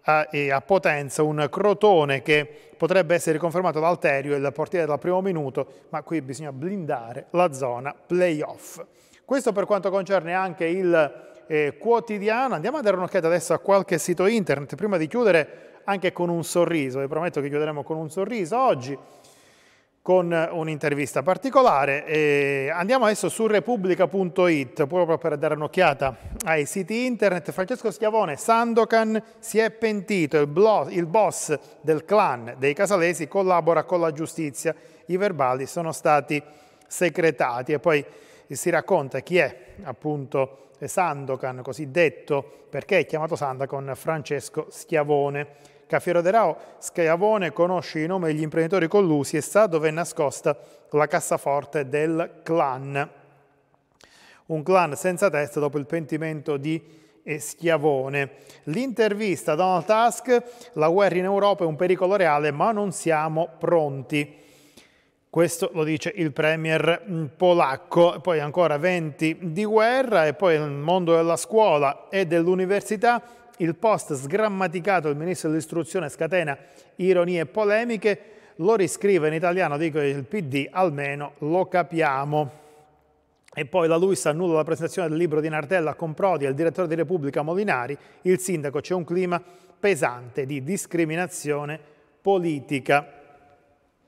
a, eh, a Potenza un Crotone che potrebbe essere confermato da Alterio, il portiere dal primo minuto, ma qui bisogna blindare la zona playoff. Questo per quanto concerne anche il eh, quotidiano. Andiamo a dare un'occhiata adesso a qualche sito internet, prima di chiudere anche con un sorriso, vi prometto che chiuderemo con un sorriso oggi con un'intervista particolare. E andiamo adesso su repubblica.it proprio per dare un'occhiata ai siti internet. Francesco Schiavone, Sandokan si è pentito, il, il boss del clan dei Casalesi collabora con la giustizia, i verbali sono stati secretati e poi si racconta chi è appunto Sandokan, cosiddetto, perché è chiamato Sandokan Francesco Schiavone Caffiero Schiavone conosce i nomi degli imprenditori collusi e sa dove è nascosta la cassaforte del clan. Un clan senza testa dopo il pentimento di eh, Schiavone. L'intervista a Donald Tusk, la guerra in Europa è un pericolo reale ma non siamo pronti. Questo lo dice il premier mm, polacco. Poi ancora 20 di guerra e poi il mondo della scuola e dell'università il post sgrammaticato del ministro dell'istruzione scatena ironie e polemiche, lo riscrive in italiano, dico il PD, almeno lo capiamo. E poi la Luis annulla la presentazione del libro di Nardella con Prodi e il direttore di Repubblica Molinari, il sindaco c'è un clima pesante di discriminazione politica.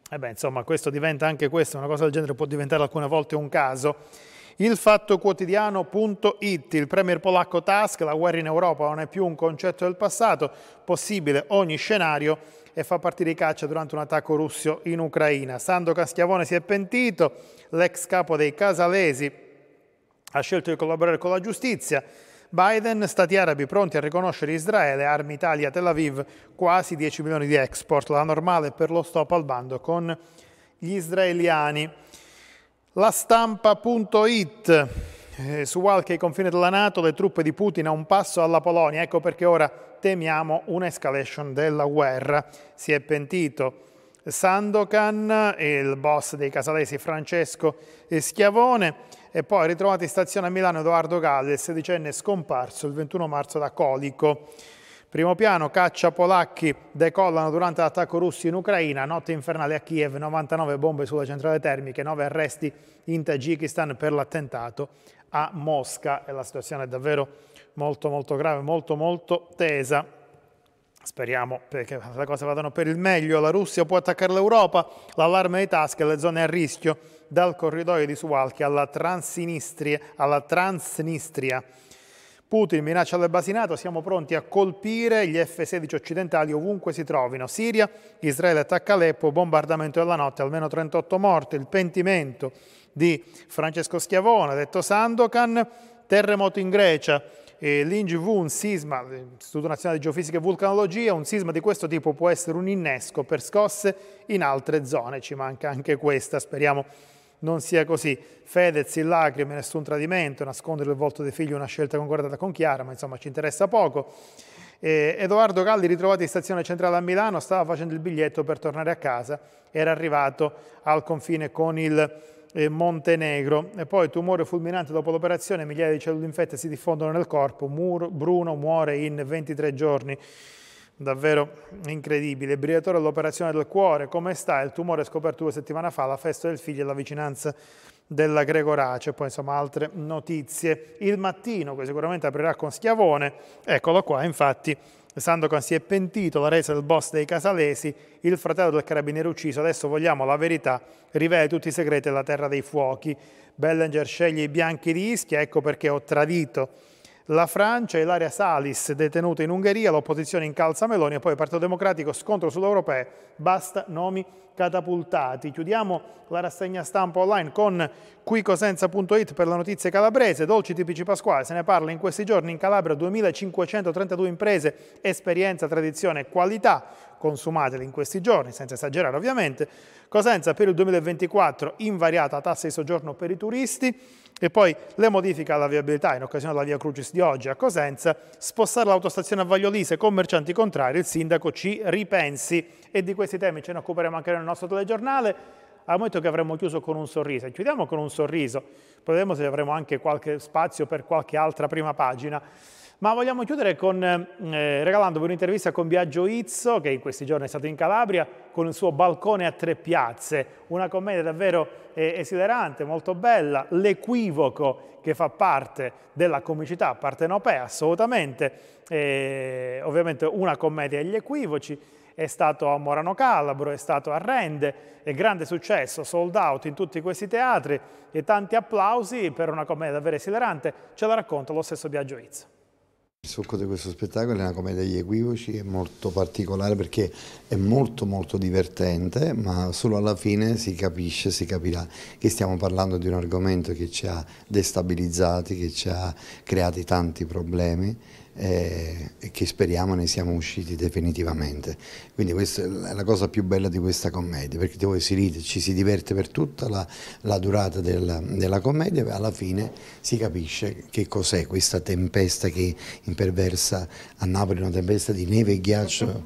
E beh, insomma, questo diventa anche questo, una cosa del genere può diventare alcune volte un caso. Il fatto quotidiano.it, il premier polacco Tusk, la guerra in Europa non è più un concetto del passato, possibile ogni scenario e fa partire i caccia durante un attacco russo in Ucraina. Sando Caschiavone si è pentito, l'ex capo dei Casalesi ha scelto di collaborare con la giustizia, Biden, stati arabi pronti a riconoscere Israele, armi Italia, Tel Aviv, quasi 10 milioni di export, la normale per lo stop al bando con gli israeliani. La stampa.it eh, su qualche ai confini della Nato le truppe di Putin a un passo alla Polonia, ecco perché ora temiamo un'escalation della guerra. Si è pentito Sandokan il boss dei casalesi Francesco Schiavone e poi ritrovato in stazione a Milano Edoardo Galli, il sedicenne scomparso il 21 marzo da Colico. Primo piano, caccia polacchi decollano durante l'attacco russo in Ucraina, notte infernale a Kiev, 99 bombe sulla centrale termica, 9 arresti in Tagikistan per l'attentato a Mosca. E la situazione è davvero molto molto grave, molto molto tesa. Speriamo che le cose vadano per il meglio. La Russia può attaccare l'Europa, l'allarme di task e le zone a rischio dal corridoio di Suwalki alla Transnistria. Alla Transnistria Putin minaccia del Basinato, siamo pronti a colpire gli F-16 occidentali ovunque si trovino. Siria, Israele attacca Aleppo, bombardamento della notte, almeno 38 morti, il pentimento di Francesco Schiavone, detto Sandokan, terremoto in Grecia, l'INGV, un sisma, l'Istituto Nazionale di Geofisica e Vulcanologia, un sisma di questo tipo può essere un innesco per scosse in altre zone, ci manca anche questa, speriamo non sia così. Fedez in lacrime, nessun tradimento, nascondere il volto dei figli, è una scelta concordata con Chiara, ma insomma ci interessa poco. Eh, Edoardo Galli, ritrovato in stazione centrale a Milano, stava facendo il biglietto per tornare a casa, era arrivato al confine con il eh, Montenegro. E poi tumore fulminante dopo l'operazione, migliaia di cellule infette si diffondono nel corpo, Muro, Bruno muore in 23 giorni davvero incredibile. Ebriatore all'operazione del cuore, come sta? Il tumore scoperto due settimane fa, la festa del figlio e la vicinanza della Gregorace, poi insomma altre notizie. Il mattino, che sicuramente aprirà con Schiavone, eccolo qua, infatti Sandokan si è pentito, la resa del boss dei Casalesi, il fratello del carabiniere ucciso, adesso vogliamo la verità, rivela tutti i segreti della terra dei fuochi. Bellinger sceglie i bianchi di Ischia, ecco perché ho tradito la Francia e l'area Salis detenuta in Ungheria, l'opposizione incalza Meloni e poi il Partito Democratico scontro sull'Europea, basta nomi catapultati. Chiudiamo la rassegna stampa online con quicosenza.it per la notizia calabrese, dolci tipici pasquali, se ne parla in questi giorni in Calabria 2532 imprese, esperienza, tradizione e qualità, consumateli in questi giorni, senza esagerare ovviamente. Cosenza per il 2024 invariata tassa di soggiorno per i turisti, e poi le modifiche alla viabilità in occasione della via Crucis di oggi a Cosenza, spostare l'autostazione a Vagliolise, commercianti contrari, il sindaco ci ripensi. E di questi temi ce ne occuperemo anche nel nostro telegiornale al momento che avremo chiuso con un sorriso. E chiudiamo con un sorriso, poi vedremo se avremo anche qualche spazio per qualche altra prima pagina. Ma vogliamo chiudere con, eh, regalandovi un'intervista con Biagio Izzo, che in questi giorni è stato in Calabria, con il suo balcone a tre piazze. Una commedia davvero eh, esilarante, molto bella, l'equivoco che fa parte della comicità partenopea, assolutamente. Eh, ovviamente una commedia agli equivoci è stato a Morano Calabro, è stato a Rende, è grande successo, sold out in tutti questi teatri e tanti applausi per una commedia davvero esilarante. Ce la racconta lo stesso Biagio Izzo. Il succo di questo spettacolo è una commedia degli equivoci, è molto particolare perché è molto molto divertente, ma solo alla fine si capisce, si capirà che stiamo parlando di un argomento che ci ha destabilizzati, che ci ha creati tanti problemi eh, e che speriamo ne siamo usciti definitivamente. Quindi questa è la cosa più bella di questa commedia, perché dove si ride, ci si diverte per tutta la, la durata della, della commedia e alla fine si capisce che cos'è questa tempesta che imperversa a Napoli, una tempesta di neve e ghiaccio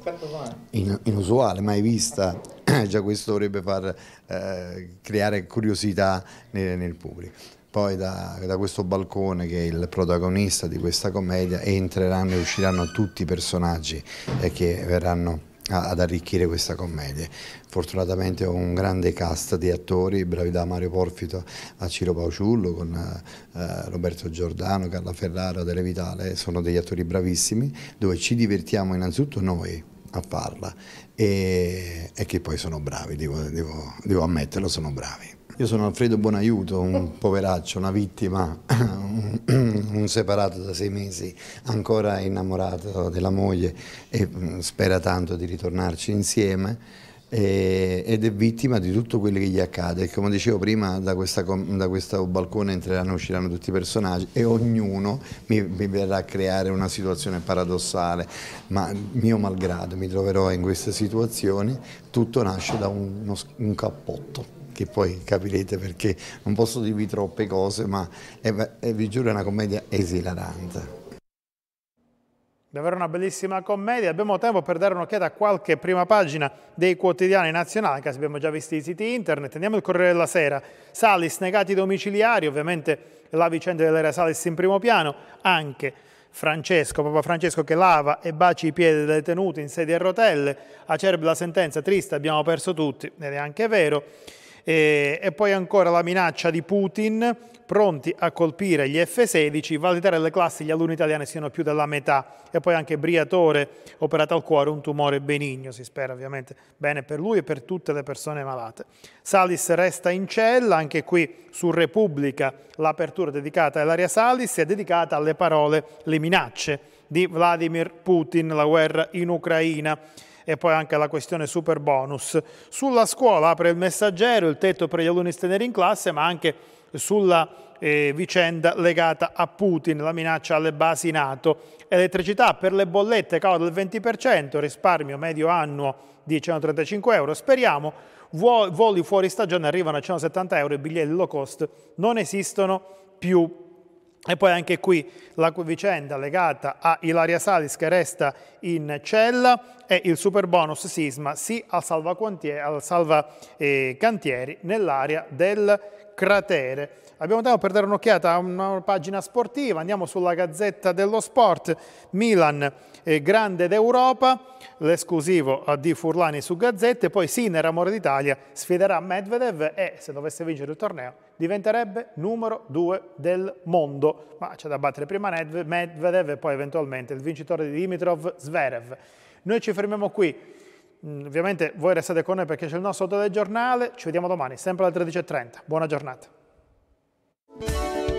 in, inusuale, mai vista. Già questo dovrebbe far eh, creare curiosità nel, nel pubblico poi da, da, questo balcone che è il protagonista di questa commedia entreranno e usciranno tutti i personaggi eh, che verranno ad arricchire questa commedia. Fortunatamente ho un grande cast di attori, bravi da Mario Porfito a Ciro Pauciullo, con eh, Roberto Giordano, Carla Ferrara, Dele Vitale, sono degli attori bravissimi, dove ci divertiamo innanzitutto noi, a farla e, e che poi sono bravi, devo, devo, devo, ammetterlo, sono bravi. Io sono Alfredo Bonaiuto, un poveraccio, una vittima, un, un separato da sei mesi, ancora innamorato della moglie e mm, spera tanto di ritornarci insieme eh, ed è vittima di tutto quello che gli accade. Come dicevo prima, da, questa, da questo balcone entreranno e usciranno tutti i personaggi e ognuno mi, mi, verrà a creare una situazione paradossale, ma mio malgrado mi troverò in queste situazioni, tutto nasce da un, uno, un cappotto che poi capirete perché non posso dirvi troppe cose, ma è, è, vi giuro è una commedia esilarante. Davvero una bellissima commedia. Abbiamo tempo per dare un'occhiata a qualche prima pagina dei quotidiani nazionali, in caso abbiamo già visto i siti internet. Andiamo al Corriere della Sera. Salis negati domiciliari, ovviamente la vicenda dell'era Salis in primo piano, anche Francesco, Papa Francesco che lava e baci i piedi dei detenuti in sedia a rotelle, Acerbi la sentenza, triste, abbiamo perso tutti, ed è anche vero. e poi ancora la minaccia di Putin, pronti a colpire gli F-16, validare le classi, gli alunni italiani siano più della metà e poi anche Briatore, operato al cuore, un tumore benigno, si spera ovviamente bene per lui e per tutte le persone malate. Salis resta in cella, anche qui su Repubblica l'apertura dedicata a Ilaria Salis è dedicata alle parole, le minacce di Vladimir Putin, la guerra in Ucraina e poi anche la questione super bonus. Sulla scuola apre il messaggero, il tetto per gli alunni stranieri in classe, ma anche sulla eh, vicenda legata a Putin, la minaccia alle basi NATO. Elettricità per le bollette cala del 20%, risparmio medio annuo di 135 euro. Speriamo, voli fuori stagione arrivano a 170 euro, i biglietti low cost non esistono più e poi anche qui la vicenda legata a Ilaria Salis che resta in cella e il super bonus sisma sì al salva, salva eh, cantieri nell'area del cratere. Abbiamo tempo per dare un'occhiata a una pagina sportiva, andiamo sulla Gazzetta dello Sport, Milan eh, grande d'Europa, l'esclusivo eh, di Furlani su Gazzette, poi Sinner Amore d'Italia sfiderà Medvedev e se dovesse vincere il torneo diventerebbe numero due del mondo, ma c'è da battere prima Medvedev e poi eventualmente il vincitore di Dimitrov Zverev. Noi ci fermiamo qui. Mm, ovviamente voi restate con noi perché c'è il nostro telegiornale, ci vediamo domani sempre alle 13.30. Buona giornata. Thank you.